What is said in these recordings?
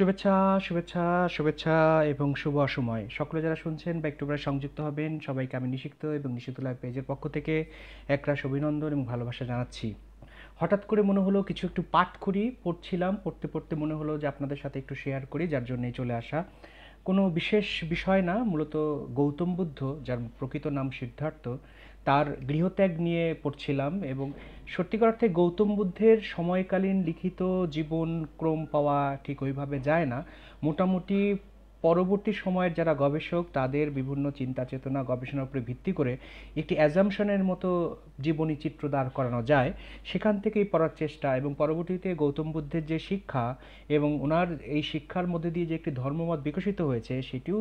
শুভেচ্ছা শুভেচ্ছা শুভেচ্ছা এবং শুভ অসময় সকলে যারা শুনছেন বা একটু করে সংযুক্ত হবেন সবাইকে আমি নিষিক্ত এবং নিষিক্ত লাইভ পেজের পক্ষ থেকে একরাশ অভিনন্দন এবং ভালোবাসা জানাচ্ছি হঠাৎ করে মনে হলো কিছু একটু পাঠ করি পড়ছিলাম পড়তে পড়তে মনে হলো যে আপনাদের সাথে একটু শেয়ার করি যার জন্যে চলে আসা কোনো বিশেষ বিষয় না মূলত গৌতম বুদ্ধ যার প্রকৃত নাম সিদ্ধার্থ তার গৃহত্যাগ নিয়ে পড়ছিলাম এবং সত্যিকার অর্থে গৌতম বুদ্ধের সময়কালীন লিখিত জীবনক্রম পাওয়া ঠিক ওইভাবে যায় না মোটামুটি পরবর্তী সময়ের যারা গবেষক তাদের বিভিন্ন চিন্তা চেতনা গবেষণার উপরে ভিত্তি করে একটি অ্যাজামশনের মতো জীবনী চিত্র দাঁড় করানো যায় সেখান থেকেই পড়ার চেষ্টা এবং পরবর্তীতে গৌতম বুদ্ধের যে শিক্ষা এবং ওনার এই শিক্ষার মধ্যে দিয়ে যে একটি ধর্মমত বিকশিত হয়েছে সেটিও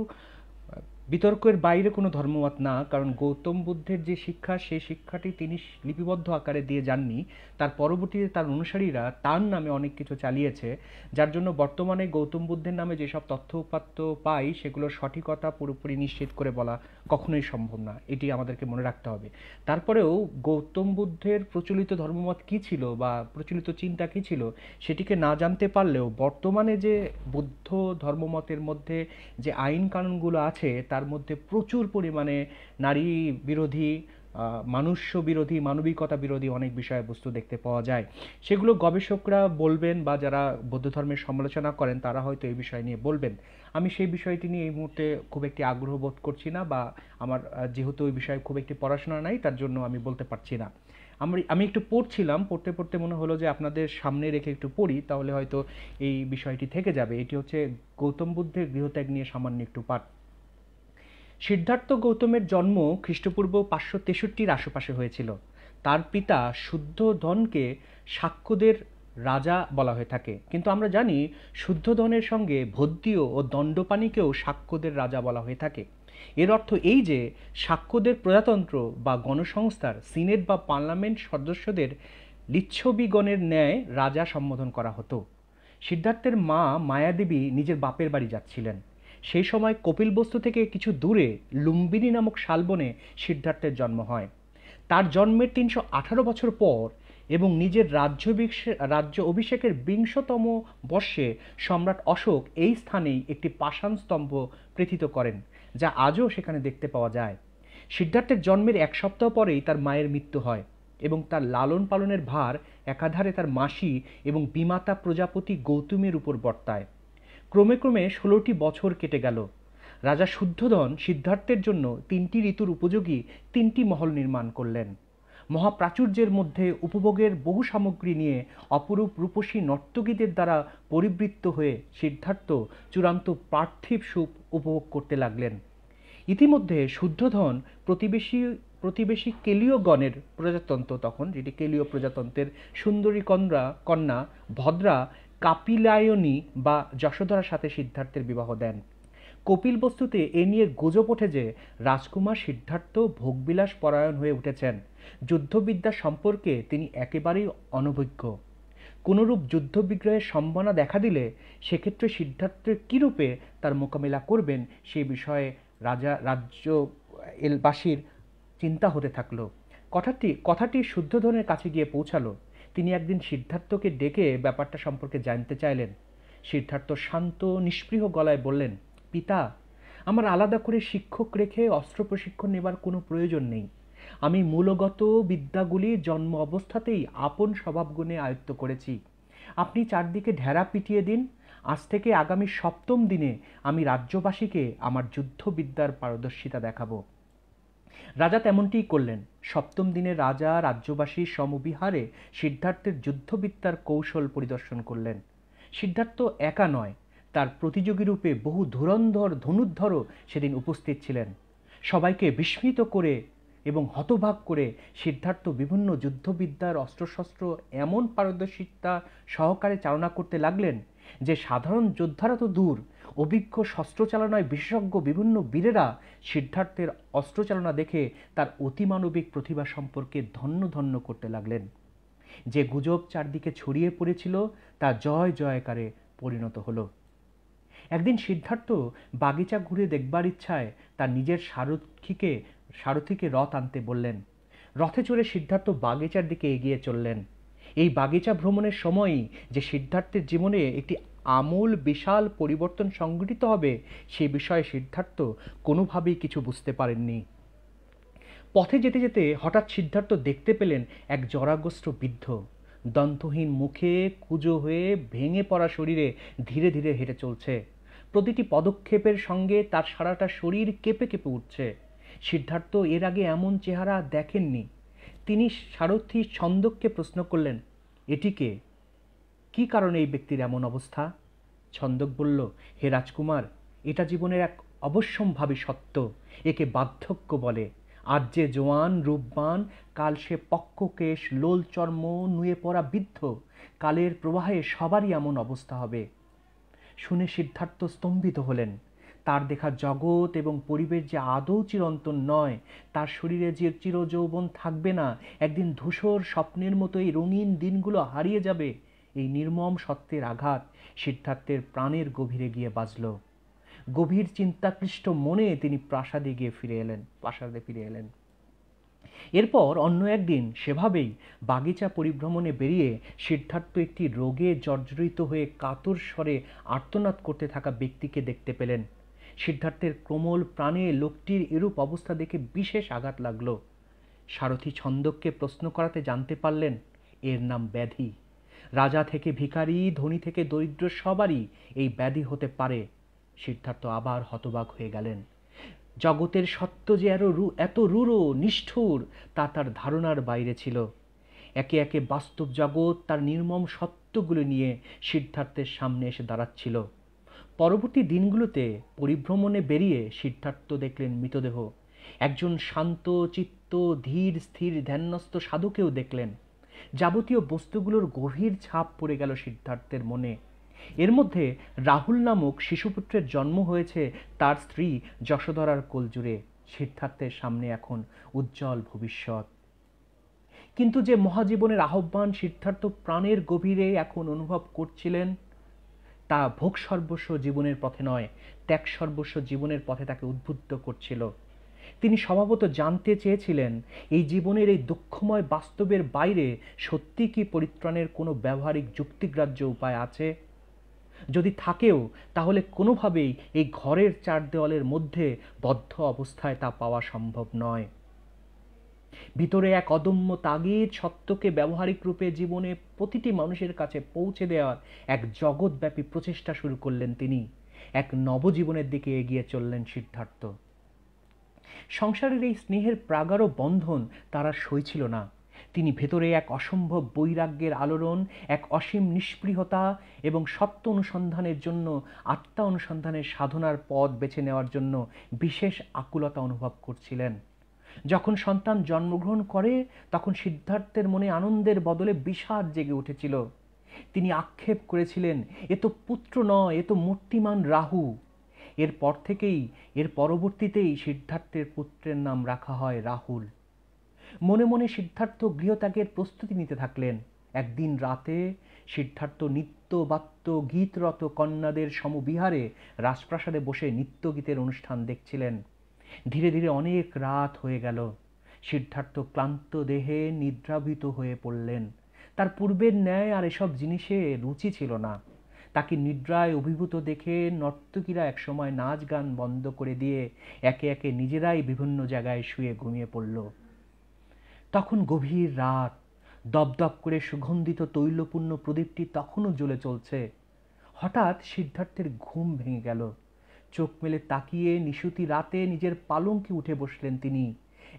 বিতর্কের বাইরে কোনো ধর্মমত না কারণ গৌতম বুদ্ধের যে শিক্ষা সেই শিক্ষাটি তিনি লিপিবদ্ধ আকারে দিয়ে যাননি তার পরবর্তীতে তার অনুসারীরা তার নামে অনেক কিছু চালিয়েছে যার জন্য বর্তমানে গৌতম বুদ্ধের নামে যেসব তথ্য উপাত্য পাই সেগুলোর সঠিকতা পুরোপুরি নিশ্চিত করে বলা কখনোই সম্ভব না এটি আমাদেরকে মনে রাখতে হবে তারপরেও গৌতম বুদ্ধের প্রচলিত ধর্মমত কী ছিল বা প্রচলিত চিন্তা কী ছিল সেটিকে না জানতে পারলেও বর্তমানে যে বুদ্ধ ধর্মমতের মধ্যে যে আইন কানুনগুলো আছে তার তার মধ্যে প্রচুর পরিমাণে নারী বিরোধী মানুষ্য বিরোধী মানবিকতা বিরোধী অনেক বিষয়বস্তু দেখতে পাওয়া যায় সেগুলো গবেষকরা বলবেন বা যারা বৌদ্ধ ধর্মের সমালোচনা করেন তারা হয়তো এই বিষয় নিয়ে বলবেন আমি সেই বিষয়টি নিয়ে এই মুহূর্তে খুব একটি আগ্রহ বোধ করছি না বা আমার যেহেতু ওই বিষয়ে খুব একটি পড়াশোনা নাই তার জন্য আমি বলতে পারছি না আমি আমি একটু পড়ছিলাম পড়তে পড়তে মনে হলো যে আপনাদের সামনে রেখে একটু পড়ি তাহলে হয়তো এই বিষয়টি থেকে যাবে এটি হচ্ছে গৌতম বুদ্ধের গৃহত্যাগ নিয়ে সামান্য একটু পাঠ সিদ্ধার্থ গৌতমের জন্ম খ্রিস্টপূর্ব পাঁচশো তেষট্টির আশেপাশে হয়েছিল তার পিতা শুদ্ধধনকে সাক্ষ্যদের রাজা বলা হয়ে থাকে কিন্তু আমরা জানি শুদ্ধধনের সঙ্গে ভদ্যীয় ও দণ্ডপানিকেও সাক্ষ্যদের রাজা বলা হয়ে থাকে এর অর্থ এই যে সাক্ষ্যদের প্রজাতন্ত্র বা গণসংস্থার সিনেট বা পার্লামেন্ট সদস্যদের লিচ্ছবিগণের ন্যায় রাজা সম্বোধন করা হতো সিদ্ধার্থের মা মায়াদেবী নিজের বাপের বাড়ি যাচ্ছিলেন সেই সময় কপিল বস্তু থেকে কিছু দূরে লুম্বিনী নামক শালবনে সিদ্ধার্থের জন্ম হয় তার জন্মের তিনশো আঠারো বছর পর এবং নিজের রাজ্য রাজ্য অভিষেকের বিংশতম বর্ষে সম্রাট অশোক এই স্থানেই একটি পাষাণ স্তম্ভ প্রেথিত করেন যা আজও সেখানে দেখতে পাওয়া যায় সিদ্ধার্থের জন্মের এক সপ্তাহ পরেই তার মায়ের মৃত্যু হয় এবং তার লালন পালনের ভার একাধারে তার মাসি এবং বিমাতা প্রজাপতি গৌতমের উপর বর্তায় ক্রমে ক্রমে ষোলোটি বছর কেটে গেল রাজা শুদ্ধধন সিদ্ধার্থের জন্য তিনটি ঋতুর উপযোগী তিনটি মহল নির্মাণ করলেন মহাপ্রাচুর্যের মধ্যে উপভোগের বহু সামগ্রী নিয়ে অপরূপ রূপসী নর্তকীদের দ্বারা পরিবৃত্ত হয়ে সিদ্ধার্থ চূড়ান্ত পার্থিব সুখ উপভোগ করতে লাগলেন ইতিমধ্যে শুদ্ধধন প্রতিবেশী প্রতিবেশী কেলীয়গণের প্রজাতন্ত্র তখন যেটি কেলীয় প্রজাতন্ত্রের সুন্দরী কন্যা কন্যা ভদ্রা কাপিলায়নী বা যশোধরার সাথে সিদ্ধার্থের বিবাহ দেন কপিল বস্তুতে এ নিয়ে গুজব ওঠে যে রাজকুমার সিদ্ধার্থ ভোগবিলাস পরায়ণ হয়ে উঠেছেন যুদ্ধবিদ্যা সম্পর্কে তিনি একেবারেই অনভিজ্ঞ কোনরূপ যুদ্ধবিগ্রহের সম্ভাবনা দেখা দিলে সেক্ষেত্রে সিদ্ধার্থের কীরূপে তার মোকাবিলা করবেন সে বিষয়ে রাজা রাজ্য এলবাসীর চিন্তা হতে থাকলো কথাটি কথাটি শুদ্ধধনের কাছে গিয়ে পৌঁছালো তিনি একদিন সিদ্ধার্থকে ডেকে ব্যাপারটা সম্পর্কে জানতে চাইলেন সিদ্ধার্থ শান্ত নিষ্পৃহ গলায় বললেন পিতা আমার আলাদা করে শিক্ষক রেখে অস্ত্র প্রশিক্ষণ নেবার কোনো প্রয়োজন নেই আমি মূলগত বিদ্যাগুলি জন্ম অবস্থাতেই আপন স্বভাবগুণে আয়ত্ত করেছি আপনি চারদিকে ঢেরা পিটিয়ে দিন আজ থেকে আগামী সপ্তম দিনে আমি রাজ্যবাসীকে আমার যুদ্ধবিদ্যার পারদর্শিতা দেখাবো রাজা তেমনটিই করলেন সপ্তম দিনে রাজা রাজ্যবাসী সমবিহারে সিদ্ধার্থের যুদ্ধবিদ্যার কৌশল পরিদর্শন করলেন সিদ্ধার্থ একা নয় তার প্রতিযোগী রূপে বহু ধুরন্ধর ধনুর্ধরও সেদিন উপস্থিত ছিলেন সবাইকে বিস্মিত করে এবং হতভাগ করে সিদ্ধার্থ বিভিন্ন যুদ্ধবিদ্যার অস্ত্রশস্ত্র এমন পারদর্শিতা সহকারে চালনা করতে লাগলেন যে সাধারণ যোদ্ধারা তো দূর অভিজ্ঞ শস্ত্রচালনায় বিশেষজ্ঞ বিভিন্ন বীরেরা সিদ্ধার্থের অস্ত্রচালনা দেখে তার অতিমানবিক প্রতিভা সম্পর্কে ধন্য ধন্য করতে লাগলেন যে গুজব চারদিকে ছড়িয়ে পড়েছিল তা জয় জয়কারে পরিণত হল একদিন সিদ্ধার্থ বাগিচা ঘুরে দেখবার ইচ্ছায় তার নিজের সারথিকে সারথীকে রথ আনতে বললেন রথে চড়ে সিদ্ধার্থ বাগিচার দিকে এগিয়ে চললেন এই বাগিচা ভ্রমণের সময়ই যে সিদ্ধার্থের জীবনে একটি আমূল বিশাল পরিবর্তন সংঘটিত হবে সে বিষয়ে সিদ্ধার্থ কোনোভাবেই কিছু বুঝতে পারেননি পথে যেতে যেতে হঠাৎ সিদ্ধার্থ দেখতে পেলেন এক জরাগ্রস্ত বৃদ্ধ দন্তহীন মুখে কুজো হয়ে ভেঙে পড়া শরীরে ধীরে ধীরে হেঁটে চলছে প্রতিটি পদক্ষেপের সঙ্গে তার সারাটা শরীর কেঁপে কেঁপে উঠছে সিদ্ধার্থ এর আগে এমন চেহারা দেখেননি তিনি সারথী ছন্দককে প্রশ্ন করলেন এটিকে কি কারণে এই ব্যক্তির এমন অবস্থা ছন্দক বলল হে রাজকুমার এটা জীবনের এক অবশ্যম্ভাবী সত্য একে বার্ধক্য বলে আর যে জোয়ান রূপবান কাল সে পক্ষকেশ লোল চর্ম নুয়ে পড়া বৃদ্ধ কালের প্রবাহে সবারই এমন অবস্থা হবে শুনে সিদ্ধার্থ স্তম্ভিত হলেন তার দেখা জগৎ এবং পরিবেশ যে আদৌ চিরন্তন নয় তার শরীরে যে চিরযৌবন থাকবে না একদিন ধূসর স্বপ্নের মতো এই রঙিন দিনগুলো হারিয়ে যাবে এই নির্মম সত্যের আঘাত সিদ্ধার্থের প্রাণের গভীরে গিয়ে বাজল গভীর চিন্তাকৃষ্ট মনে তিনি প্রাসাদে গিয়ে ফিরে এলেন প্রাসাদে ফিরে এলেন এরপর অন্য একদিন সেভাবেই বাগিচা পরিভ্রমণে বেরিয়ে সিদ্ধার্থ একটি রোগে জর্জরিত হয়ে কাতর স্বরে আর্তনাদ করতে থাকা ব্যক্তিকে দেখতে পেলেন সিদ্ধার্থের কোমল প্রাণে লোকটির এরূপ অবস্থা দেখে বিশেষ আঘাত লাগল সারথি ছন্দককে প্রশ্ন করাতে জানতে পারলেন এর নাম ব্যাধি রাজা থেকে ভিখারি ধনী থেকে দরিদ্র সবারই এই ব্যাধি হতে পারে সিদ্ধার্থ আবার হতবাক হয়ে গেলেন জগতের সত্য যে এত এত রূঢ় নিষ্ঠুর তা তার ধারণার বাইরে ছিল একে একে বাস্তব জগৎ তার নির্মম সত্যগুলো নিয়ে সিদ্ধার্থের সামনে এসে দাঁড়াচ্ছিল পরবর্তী দিনগুলোতে পরিভ্রমণে বেরিয়ে সিদ্ধার্থ দেখলেন মৃতদেহ একজন শান্ত চিত্ত ধীর স্থির ধ্যানস্থ সাধুকেও দেখলেন যাবতীয় বস্তুগুলোর গভীর ছাপ পড়ে গেল সিদ্ধার্থের মনে এর মধ্যে রাহুল নামক শিশুপুত্রের জন্ম হয়েছে তার স্ত্রী যশোধরার কোলজুড়ে সিদ্ধার্থের সামনে এখন উজ্জ্বল ভবিষ্যৎ কিন্তু যে মহাজীবনের আহ্বান সিদ্ধার্থ প্রাণের গভীরে এখন অনুভব করছিলেন তা ভোগ সর্বস্ব জীবনের পথে নয় ত্যাগ সর্বস্ব জীবনের পথে তাকে উদ্বুদ্ধ করছিল তিনি স্বভাবত জানতে চেয়েছিলেন এই জীবনের এই দুঃখময় বাস্তবের বাইরে সত্যি কি পরিত্রাণের কোনো ব্যবহারিক যুক্তিগ্রাহ্য উপায় আছে যদি থাকেও তাহলে কোনোভাবেই এই ঘরের চার দেওয়ালের মধ্যে বদ্ধ অবস্থায় তা পাওয়া সম্ভব নয় ভিতরে এক অদম্য তাগিদ সত্যকে ব্যবহারিক রূপে জীবনে প্রতিটি মানুষের কাছে পৌঁছে দেওয়ার এক জগৎব্যাপী প্রচেষ্টা শুরু করলেন তিনি এক নবজীবনের দিকে এগিয়ে চললেন সিদ্ধার্থ সংসারের এই স্নেহের প্রাগাঢ় বন্ধন তার আর সইছিল না তিনি ভেতরে এক অসম্ভব বৈরাগ্যের আলোড়ন এক অসীম নিষ্পৃহতা এবং সত্য অনুসন্ধানের জন্য আত্মা অনুসন্ধানের সাধনার পথ বেছে নেওয়ার জন্য বিশেষ আকুলতা অনুভব করছিলেন যখন সন্তান জন্মগ্রহণ করে তখন সিদ্ধার্থের মনে আনন্দের বদলে বিষাদ জেগে উঠেছিল তিনি আক্ষেপ করেছিলেন এ তো পুত্র নয় এ তো মূর্তিমান রাহু এরপর থেকেই এর পরবর্তীতেই সিদ্ধার্থের পুত্রের নাম রাখা হয় রাহুল মনে মনে সিদ্ধার্থ গৃহত্যাগের প্রস্তুতি নিতে থাকলেন একদিন রাতে সিদ্ধার্থ নিত্য বাত্য গীতরত কন্যাদের সমবিহারে রাজপ্রাসাদে বসে নিত্যগীতের অনুষ্ঠান দেখছিলেন ধীরে ধীরে অনেক রাত হয়ে গেল সিদ্ধার্থ ক্লান্ত দেহে নিদ্রাভিত হয়ে পড়লেন তার পূর্বের ন্যায় আর এসব জিনিসে রুচি ছিল না তাকে নিদ্রায় অভিভূত দেখে নর্তকীরা একসময় নাচ গান বন্ধ করে দিয়ে একে একে নিজেরাই বিভিন্ন জায়গায় শুয়ে ঘুমিয়ে পড়ল তখন গভীর রাত দপদপ করে সুগন্ধিত তৈলপূর্ণ প্রদীপটি তখনও জ্বলে চলছে হঠাৎ সিদ্ধার্থের ঘুম ভেঙে গেল চোখ মেলে তাকিয়ে নিশুতি রাতে নিজের পালঙ্কে উঠে বসলেন তিনি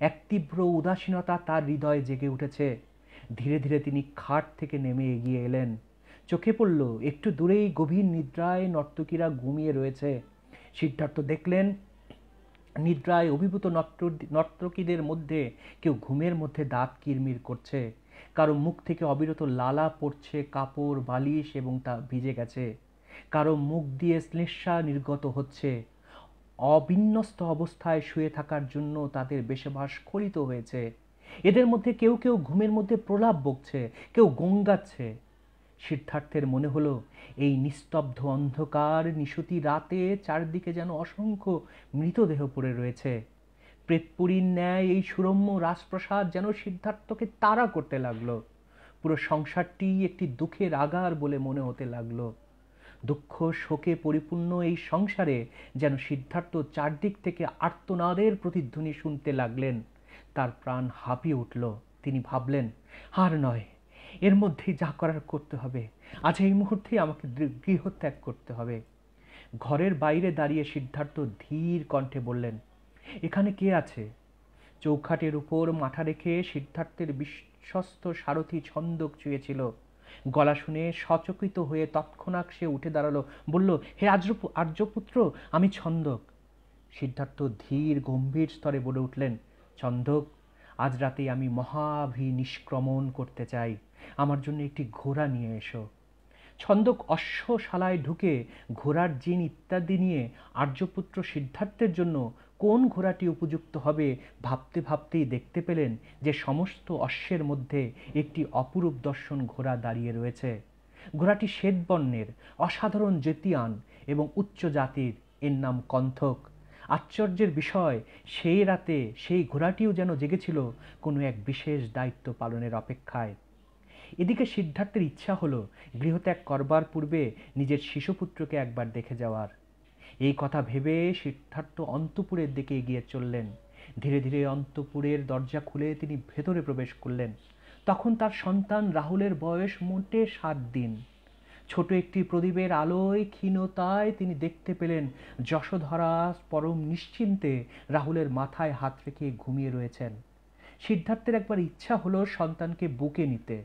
এক তীব্র উদাসীনতা তার হৃদয়ে জেগে উঠেছে ধীরে ধীরে তিনি খাট থেকে নেমে এগিয়ে এলেন চোখে পড়ল একটু দূরেই গভীর নিদ্রায় নর্তকীরা ঘুমিয়ে রয়েছে সিদ্ধার্থ দেখলেন নিদ্রায় অভিভূত নর্তকীদের মধ্যে কেউ ঘুমের মধ্যে দাঁত কিরমির করছে কারো মুখ থেকে অবিরত লালা পড়ছে কাপড় বালিশ এবং তা ভিজে গেছে কারো মুখ দিয়ে শ্লেষা নির্গত হচ্ছে অবিন্যস্ত অবস্থায় শুয়ে থাকার জন্য তাদের বেশভাস খলিত হয়েছে এদের মধ্যে কেউ কেউ ঘুমের মধ্যে প্রলাপ বকছে কেউ গঙ্গাচ্ছে সিদ্ধার্থের মনে হলো এই নিস্তব্ধ অন্ধকার নিশুতি রাতে চারদিকে যেন অসংখ্য মৃতদেহ পড়ে রয়েছে প্রেতপুরীর ন্যায় এই সুরম্য রাজপ্রসাদ যেন সিদ্ধার্থকে তাড়া করতে লাগলো পুরো সংসারটি একটি দুঃখের আগার বলে মনে হতে লাগলো দুঃখ শোকে পরিপূর্ণ এই সংসারে যেন সিদ্ধার্থ চারদিক থেকে আর্তনাদের প্রতিধ্বনি শুনতে লাগলেন তার প্রাণ হাঁপিয়ে উঠল তিনি ভাবলেন আর নয় এর মধ্যেই যা করার করতে হবে আজ এই মুহূর্তেই আমাকে গৃহত্যাগ করতে হবে ঘরের বাইরে দাঁড়িয়ে সিদ্ধার্থ ধীর কণ্ঠে বললেন এখানে কে আছে চৌখাটের উপর মাথা রেখে সিদ্ধার্থের বিশ্বস্ত সারথি ছন্দক চুয়েছিল গলা শুনে সচকিত হয়ে তৎক্ষণাৎ সে উঠে দাঁড়ালো বলল হে আর্যপু আর্যপুত্র আমি ছন্দক সিদ্ধার্থ ধীর গম্ভীর স্তরে বলে উঠলেন ছন্দক আজ রাতেই আমি মহাভি নিষ্ক্রমণ করতে চাই আমার জন্য একটি ঘোড়া নিয়ে এসো ছন্দক অশ্বশালায় ঢুকে ঘোড়ার জিন ইত্যাদি নিয়ে আর্যপুত্র সিদ্ধার্থের জন্য কোন ঘোড়াটি উপযুক্ত হবে ভাবতে ভাবতেই দেখতে পেলেন যে সমস্ত অশ্বের মধ্যে একটি অপরূপ দর্শন ঘোড়া দাঁড়িয়ে রয়েছে ঘোড়াটি শ্বেতবর্ণের অসাধারণ জেতিয়ান এবং উচ্চ জাতির এর নাম কন্থক আশ্চর্যের বিষয় সেই রাতে সেই ঘোড়াটিও যেন জেগেছিল কোনো এক বিশেষ দায়িত্ব পালনের অপেক্ষায় এদিকে সিদ্ধার্থের ইচ্ছা হল গৃহত্যাগ করবার পূর্বে নিজের শিশুপুত্রকে একবার দেখে যাওয়ার এই কথা ভেবে সিদ্ধার্থ অন্তপুরের দিকে এগিয়ে চললেন ধীরে ধীরে অন্তপুরের দরজা খুলে তিনি ভেতরে প্রবেশ করলেন তখন তার সন্তান রাহুলের বয়স মোটে সাত দিন ছোট একটি প্রদীপের আলোয় ক্ষীণতায় তিনি দেখতে পেলেন যশোধরা পরম নিশ্চিন্তে রাহুলের মাথায় হাত রেখে ঘুমিয়ে রয়েছেন সিদ্ধার্থের একবার ইচ্ছা হলো সন্তানকে বুকে নিতে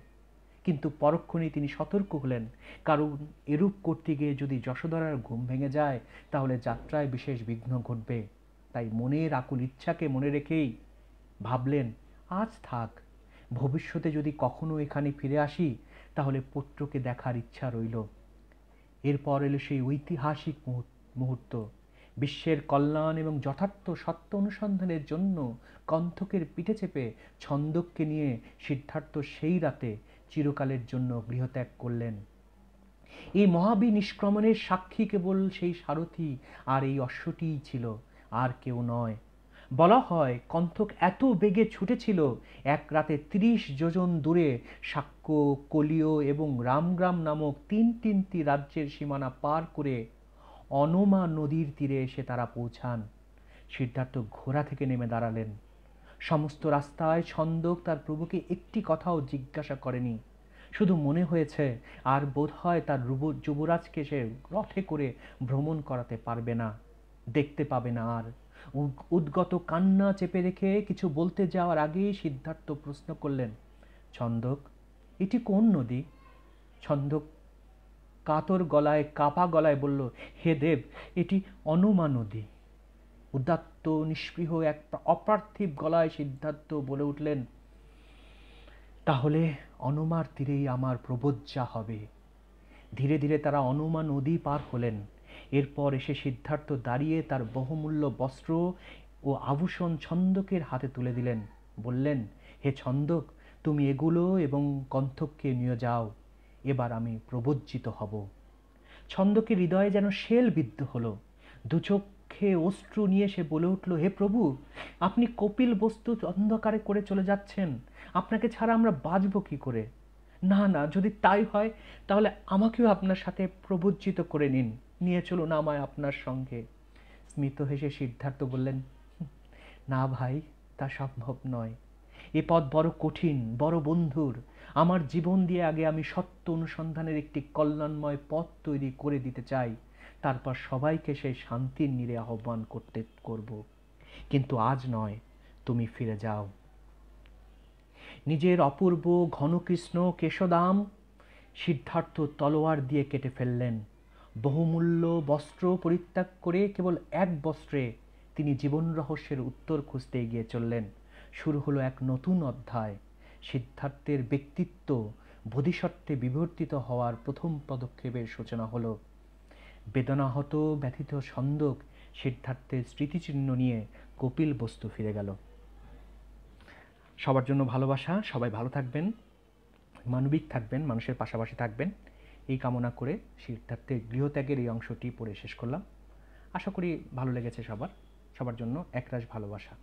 কিন্তু পরক্ষণেই তিনি সতর্ক হলেন কারণ এরূপ করতে গিয়ে যদি যশোধরার ঘুম ভেঙে যায় তাহলে যাত্রায় বিশেষ বিঘ্ন ঘটবে তাই মনের আকুল ইচ্ছাকে মনে রেখেই ভাবলেন আজ থাক ভবিষ্যতে যদি কখনো এখানে ফিরে আসি তাহলে পুত্রকে দেখার ইচ্ছা রইল এরপর এলো সেই ঐতিহাসিক মুহূর্ত বিশ্বের কল্যাণ এবং যথার্থ সত্য অনুসন্ধানের জন্য কন্থকের পিঠে চেপে ছন্দককে নিয়ে সিদ্ধার্থ সেই রাতে চিরকালের জন্য গৃহত্যাগ করলেন এই মহাবী নিষ্ক্রমণের সাক্ষী কেবল সেই সারথি আর এই অশ্বটিই ছিল আর কেউ নয় বলা হয় কন্থক এত বেগে ছুটেছিল এক রাতে ত্রিশ যোজন দূরে সাক্ষ্য কলীয় এবং রামগ্রাম নামক তিন তিনটি রাজ্যের সীমানা পার করে অনমা নদীর তীরে এসে তারা পৌঁছান সিদ্ধার্থ ঘোড়া থেকে নেমে দাঁড়ালেন সমস্ত রাস্তায় ছন্দক তার প্রভুকে একটি কথাও জিজ্ঞাসা করেনি শুধু মনে হয়েছে আর বোধ হয় তার যুবরাজকে সে রথে করে ভ্রমণ করাতে পারবে না দেখতে পাবে না আর উদ্গত কান্না চেপে রেখে কিছু বলতে যাওয়ার আগেই সিদ্ধার্থ প্রশ্ন করলেন ছন্দক এটি কোন নদী ছন্দক কাতর গলায় কাপা গলায় বলল হে দেব এটি অনুমা নদী উদাত্ত নিষ্পৃহ এক অপ্রার্থিব গলায় সিদ্ধার্থ বলে উঠলেন তাহলে অনুমার তীরেই আমার প্রবজ্জা হবে ধীরে ধীরে তারা অনুমা নদী পার হলেন এরপর এসে সিদ্ধার্থ দাঁড়িয়ে তার বহুমূল্য বস্ত্র ও আভূষণ ছন্দকের হাতে তুলে দিলেন বললেন হে ছন্দক তুমি এগুলো এবং কণ্ঠককে নিয়ে যাও এবার আমি প্রবজ্জিত হব ছন্দকের হৃদয়ে যেন শেল বিদ্ধ হলো দুচক্ষে অশ্রু নিয়ে সে বলে উঠল হে প্রভু আপনি কপিল বস্তু অন্ধকারে করে চলে যাচ্ছেন আপনাকে ছাড়া আমরা বাঁচব কী করে না না যদি তাই হয় তাহলে আমাকেও আপনার সাথে প্রবজ্জিত করে নিন নিয়ে চলুন আমায় আপনার সঙ্গে স্মিত হেসে সিদ্ধার্থ বললেন না ভাই তা সম্ভব নয় এ পথ বড় কঠিন বড় বন্ধুর আমার জীবন দিয়ে আগে আমি সত্য অনুসন্ধানের একটি কল্যাণময় পথ তৈরি করে দিতে চাই তারপর সবাইকে সেই শান্তির নিরে আহ্বান করতে করব কিন্তু আজ নয় তুমি ফিরে যাও নিজের অপূর্ব ঘনকৃষ্ণ কেশদাম সিদ্ধার্থ তলোয়ার দিয়ে কেটে ফেললেন বহুমূল্য বস্ত্র পরিত্যাগ করে কেবল এক বস্ত্রে তিনি জীবন রহস্যের উত্তর খুঁজতে এগিয়ে চললেন শুরু হলো এক নতুন অধ্যায় সিদ্ধার্থের ব্যক্তিত্ব বোধিসত্ত্বে বিবর্তিত হওয়ার প্রথম পদক্ষেপের সূচনা হলো বেদনাহত ব্যথিত সন্দক সিদ্ধার্থের স্মৃতিচিহ্ন নিয়ে কপিল বস্তু ফিরে গেল সবার জন্য ভালোবাসা সবাই ভালো থাকবেন মানবিক থাকবেন মানুষের পাশাপাশি থাকবেন এই কামনা করে সিদ্ধার্থের গৃহত্যাগের এই অংশটি পড়ে শেষ করলাম আশা করি ভালো লেগেছে সবার সবার জন্য একরাশ ভালোবাসা